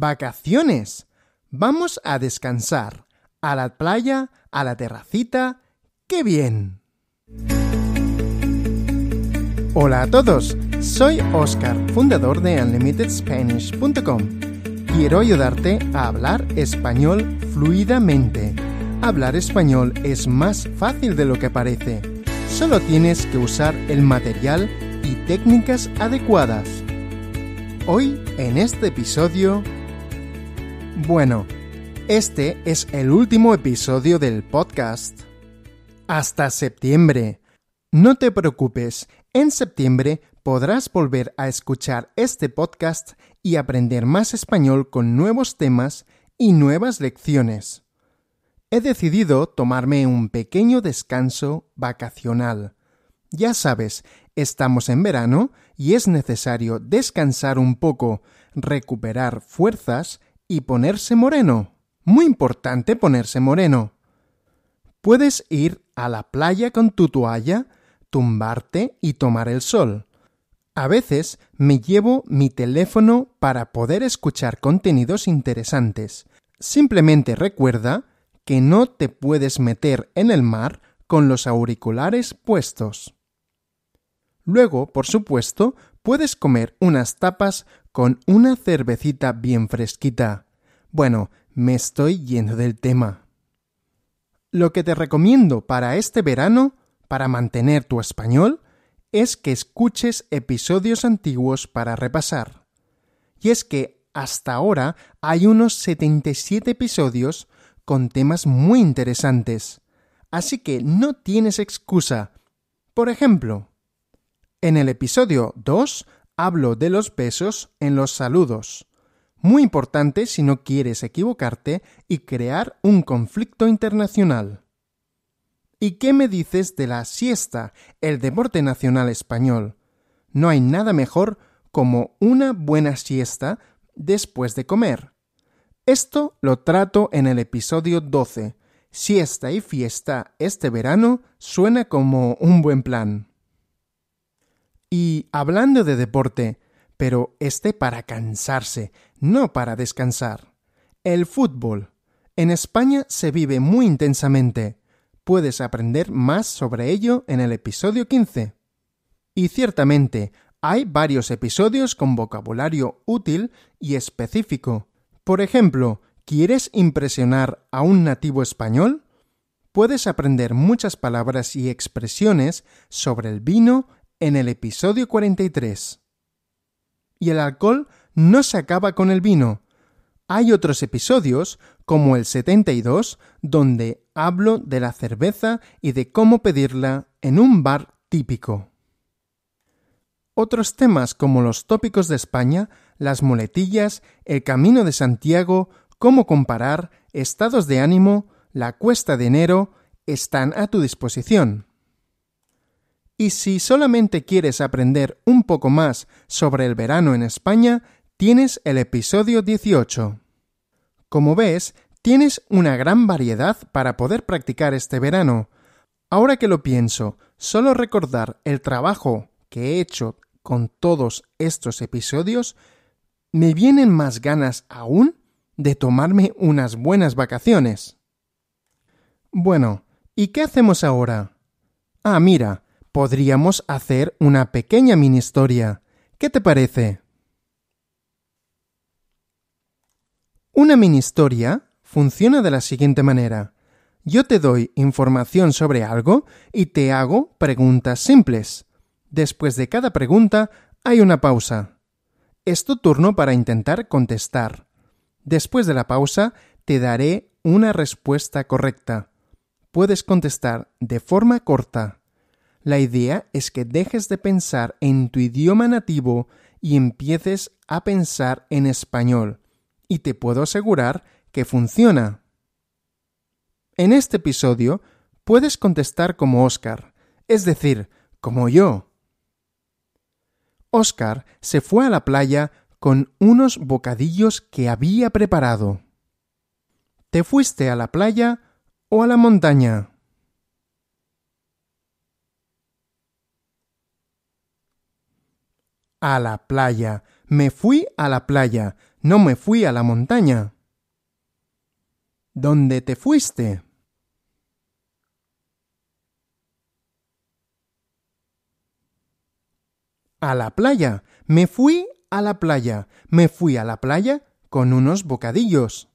vacaciones. Vamos a descansar, a la playa, a la terracita. ¡Qué bien! Hola a todos, soy Oscar, fundador de UnlimitedSpanish.com. Quiero ayudarte a hablar español fluidamente. Hablar español es más fácil de lo que parece. Solo tienes que usar el material y técnicas adecuadas. Hoy, en este episodio, bueno, este es el último episodio del podcast. Hasta septiembre. No te preocupes, en septiembre podrás volver a escuchar este podcast y aprender más español con nuevos temas y nuevas lecciones. He decidido tomarme un pequeño descanso vacacional. Ya sabes, estamos en verano y es necesario descansar un poco, recuperar fuerzas y ponerse moreno. Muy importante ponerse moreno. Puedes ir a la playa con tu toalla, tumbarte y tomar el sol. A veces me llevo mi teléfono para poder escuchar contenidos interesantes. Simplemente recuerda que no te puedes meter en el mar con los auriculares puestos. Luego, por supuesto, puedes comer unas tapas con una cervecita bien fresquita. Bueno, me estoy yendo del tema. Lo que te recomiendo para este verano, para mantener tu español, es que escuches episodios antiguos para repasar. Y es que hasta ahora hay unos 77 episodios con temas muy interesantes. Así que no tienes excusa. Por ejemplo, en el episodio 2 hablo de los besos en los saludos. Muy importante si no quieres equivocarte y crear un conflicto internacional. ¿Y qué me dices de la siesta, el deporte nacional español? No hay nada mejor como una buena siesta después de comer. Esto lo trato en el episodio 12. Siesta y fiesta este verano suena como un buen plan. Y hablando de deporte, pero este para cansarse, no para descansar. El fútbol. En España se vive muy intensamente. Puedes aprender más sobre ello en el episodio 15. Y ciertamente, hay varios episodios con vocabulario útil y específico. Por ejemplo, ¿quieres impresionar a un nativo español? Puedes aprender muchas palabras y expresiones sobre el vino en el episodio 43. Y el alcohol no se acaba con el vino. Hay otros episodios, como el 72, donde hablo de la cerveza y de cómo pedirla en un bar típico. Otros temas como los tópicos de España, las muletillas, el camino de Santiago, cómo comparar, estados de ánimo, la cuesta de enero, están a tu disposición. Y si solamente quieres aprender un poco más sobre el verano en España, tienes el episodio 18. Como ves, tienes una gran variedad para poder practicar este verano. Ahora que lo pienso, solo recordar el trabajo que he hecho con todos estos episodios, me vienen más ganas aún de tomarme unas buenas vacaciones. Bueno, ¿y qué hacemos ahora? Ah, mira, podríamos hacer una pequeña mini historia. ¿Qué te parece? Una mini historia funciona de la siguiente manera. Yo te doy información sobre algo y te hago preguntas simples. Después de cada pregunta hay una pausa. Es tu turno para intentar contestar. Después de la pausa te daré una respuesta correcta. Puedes contestar de forma corta. La idea es que dejes de pensar en tu idioma nativo y empieces a pensar en español. Y te puedo asegurar que funciona. En este episodio puedes contestar como Oscar, es decir, como yo. Oscar se fue a la playa con unos bocadillos que había preparado. ¿Te fuiste a la playa o a la montaña? a la playa. Me fui a la playa, no me fui a la montaña. ¿Dónde te fuiste? A la playa. Me fui a la playa. Me fui a la playa con unos bocadillos.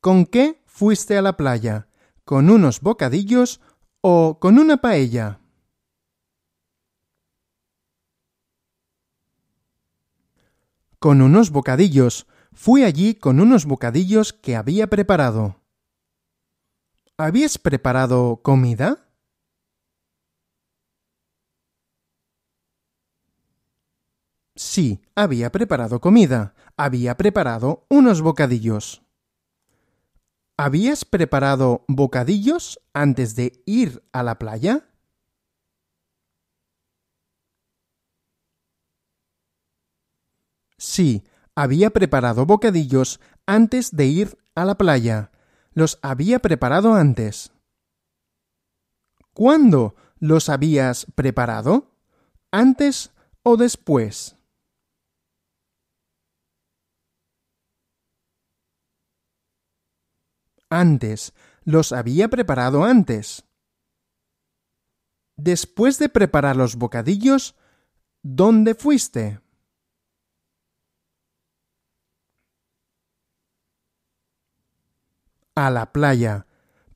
¿Con qué fuiste a la playa? ¿Con unos bocadillos o con una paella? con unos bocadillos. Fui allí con unos bocadillos que había preparado. ¿Habías preparado comida? Sí, había preparado comida. Había preparado unos bocadillos. ¿Habías preparado bocadillos antes de ir a la playa? Sí, había preparado bocadillos antes de ir a la playa. Los había preparado antes. ¿Cuándo los habías preparado? ¿Antes o después? Antes. Los había preparado antes. Después de preparar los bocadillos, ¿dónde fuiste? A la playa.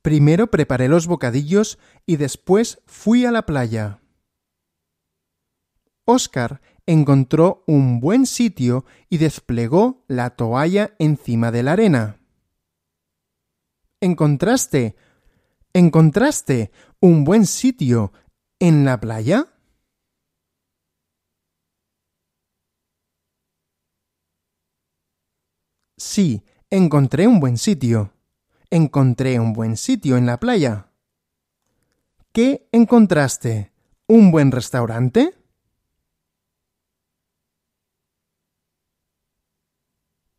Primero preparé los bocadillos y después fui a la playa. Oscar encontró un buen sitio y desplegó la toalla encima de la arena. ¿Encontraste? ¿Encontraste un buen sitio en la playa? Sí, encontré un buen sitio. Encontré un buen sitio en la playa. ¿Qué encontraste? ¿Un buen restaurante?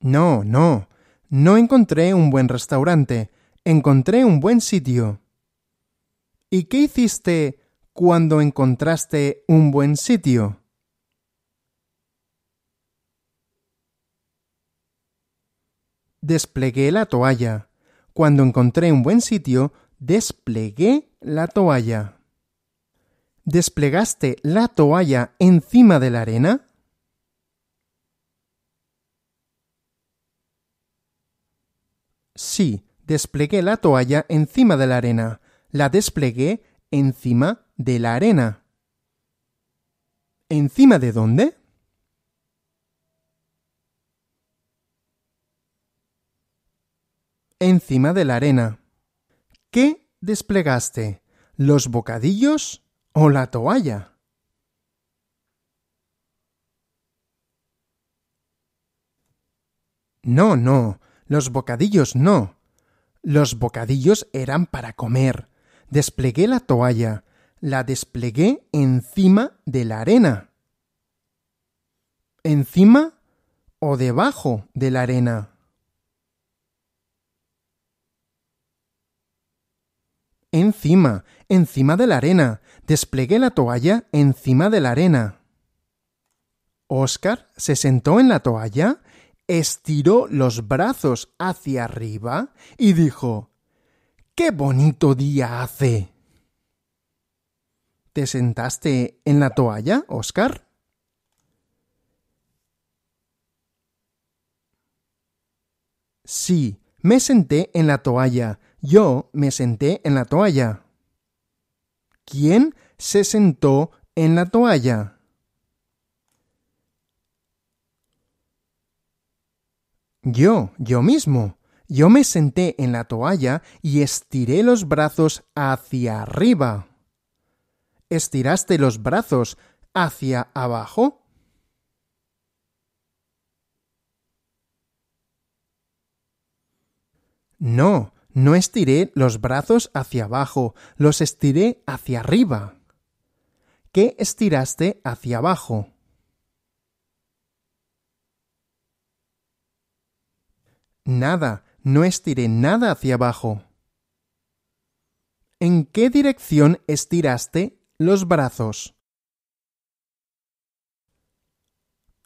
No, no. No encontré un buen restaurante. Encontré un buen sitio. ¿Y qué hiciste cuando encontraste un buen sitio? Desplegué la toalla. Cuando encontré un buen sitio, desplegué la toalla. ¿Desplegaste la toalla encima de la arena? Sí, desplegué la toalla encima de la arena. La desplegué encima de la arena. ¿Encima de dónde? encima de la arena. ¿Qué desplegaste? ¿Los bocadillos o la toalla? No, no, los bocadillos no. Los bocadillos eran para comer. Desplegué la toalla. La desplegué encima de la arena. ¿Encima o debajo de la arena? encima, encima de la arena. Desplegué la toalla encima de la arena. Oscar se sentó en la toalla, estiró los brazos hacia arriba y dijo ¡Qué bonito día hace! ¿Te sentaste en la toalla, Oscar? Sí, me senté en la toalla. Yo me senté en la toalla. ¿Quién se sentó en la toalla? Yo, yo mismo. Yo me senté en la toalla y estiré los brazos hacia arriba. ¿Estiraste los brazos hacia abajo? No, no estiré los brazos hacia abajo, los estiré hacia arriba. ¿Qué estiraste hacia abajo? Nada, no estiré nada hacia abajo. ¿En qué dirección estiraste los brazos?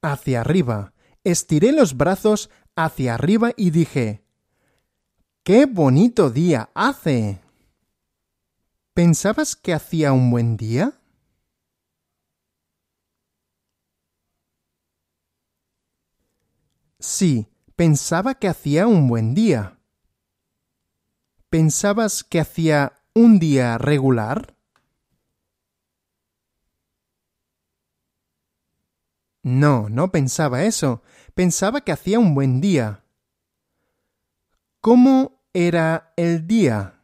Hacia arriba. Estiré los brazos hacia arriba y dije, ¡Qué bonito día hace! ¿Pensabas que hacía un buen día? Sí, pensaba que hacía un buen día. ¿Pensabas que hacía un día regular? No, no pensaba eso. Pensaba que hacía un buen día. ¿Cómo era el día?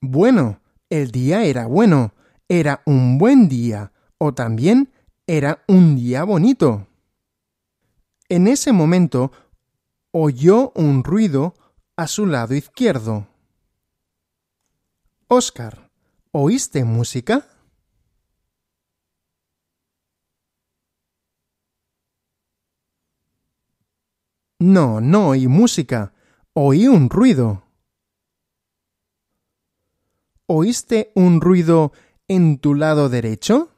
Bueno, el día era bueno, era un buen día, o también era un día bonito. En ese momento oyó un ruido a su lado izquierdo. Oscar, ¿oíste música? No, no oí música. Oí un ruido. ¿Oíste un ruido en tu lado derecho?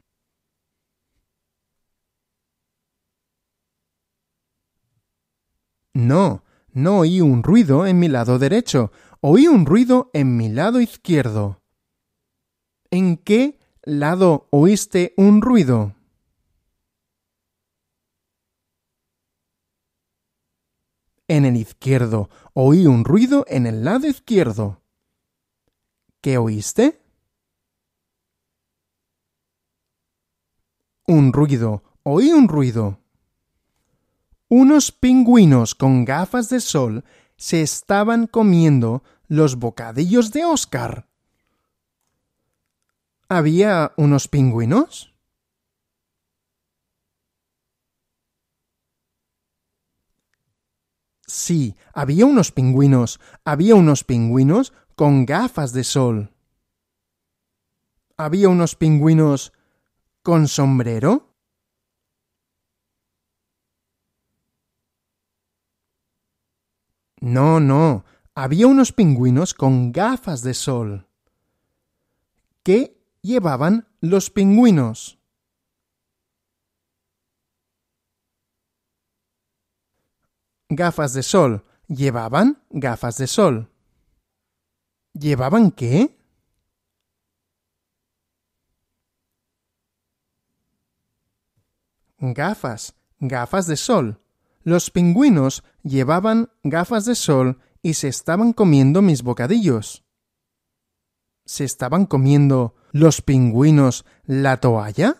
No, no oí un ruido en mi lado derecho, oí un ruido en mi lado izquierdo. ¿En qué lado oíste un ruido? en el izquierdo. Oí un ruido en el lado izquierdo. ¿Qué oíste? Un ruido. Oí un ruido. Unos pingüinos con gafas de sol se estaban comiendo los bocadillos de Oscar. ¿Había unos pingüinos? Sí, había unos pingüinos, había unos pingüinos con gafas de sol. Había unos pingüinos con sombrero. No, no, había unos pingüinos con gafas de sol. ¿Qué llevaban los pingüinos? gafas de sol. Llevaban gafas de sol. ¿Llevaban qué? Gafas, gafas de sol. Los pingüinos llevaban gafas de sol y se estaban comiendo mis bocadillos. ¿Se estaban comiendo los pingüinos la toalla?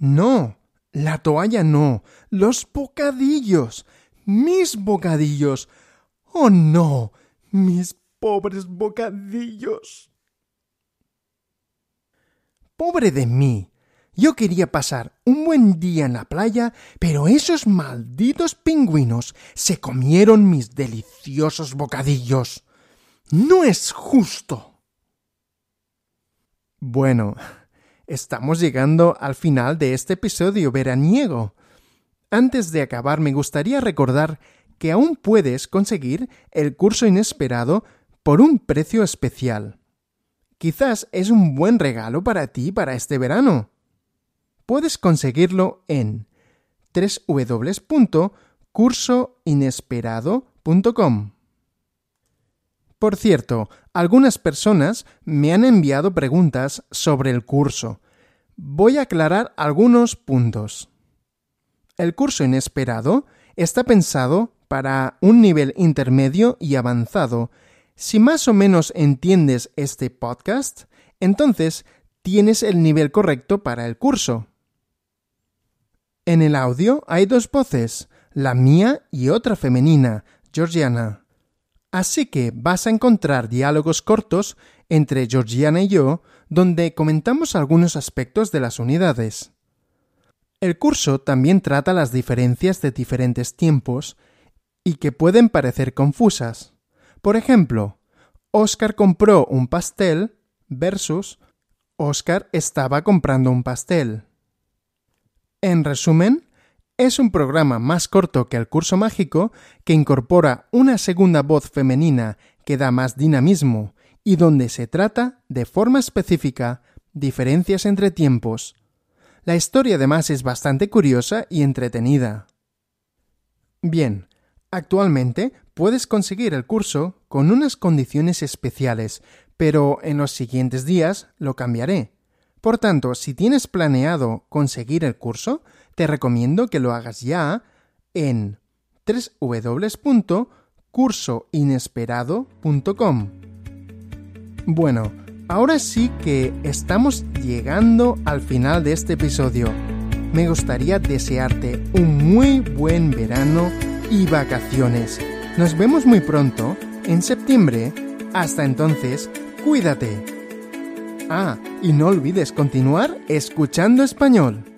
No, la toalla no, los bocadillos, mis bocadillos. Oh, no, mis pobres bocadillos. Pobre de mí. Yo quería pasar un buen día en la playa, pero esos malditos pingüinos se comieron mis deliciosos bocadillos. No es justo. Bueno, Estamos llegando al final de este episodio veraniego. Antes de acabar, me gustaría recordar que aún puedes conseguir el curso inesperado por un precio especial. Quizás es un buen regalo para ti para este verano. Puedes conseguirlo en www.cursoinesperado.com. Por cierto, algunas personas me han enviado preguntas sobre el curso. Voy a aclarar algunos puntos. El curso inesperado está pensado para un nivel intermedio y avanzado. Si más o menos entiendes este podcast, entonces tienes el nivel correcto para el curso. En el audio hay dos voces, la mía y otra femenina, Georgiana. Así que vas a encontrar diálogos cortos entre Georgiana y yo donde comentamos algunos aspectos de las unidades. El curso también trata las diferencias de diferentes tiempos y que pueden parecer confusas. Por ejemplo, Oscar compró un pastel versus Oscar estaba comprando un pastel. En resumen, es un programa más corto que el curso mágico que incorpora una segunda voz femenina que da más dinamismo y donde se trata, de forma específica, diferencias entre tiempos. La historia además es bastante curiosa y entretenida. Bien, actualmente puedes conseguir el curso con unas condiciones especiales, pero en los siguientes días lo cambiaré. Por tanto, si tienes planeado conseguir el curso, te recomiendo que lo hagas ya en www.cursoinesperado.com. Bueno, ahora sí que estamos llegando al final de este episodio. Me gustaría desearte un muy buen verano y vacaciones. Nos vemos muy pronto, en septiembre. Hasta entonces, cuídate. Ah, y no olvides continuar escuchando español.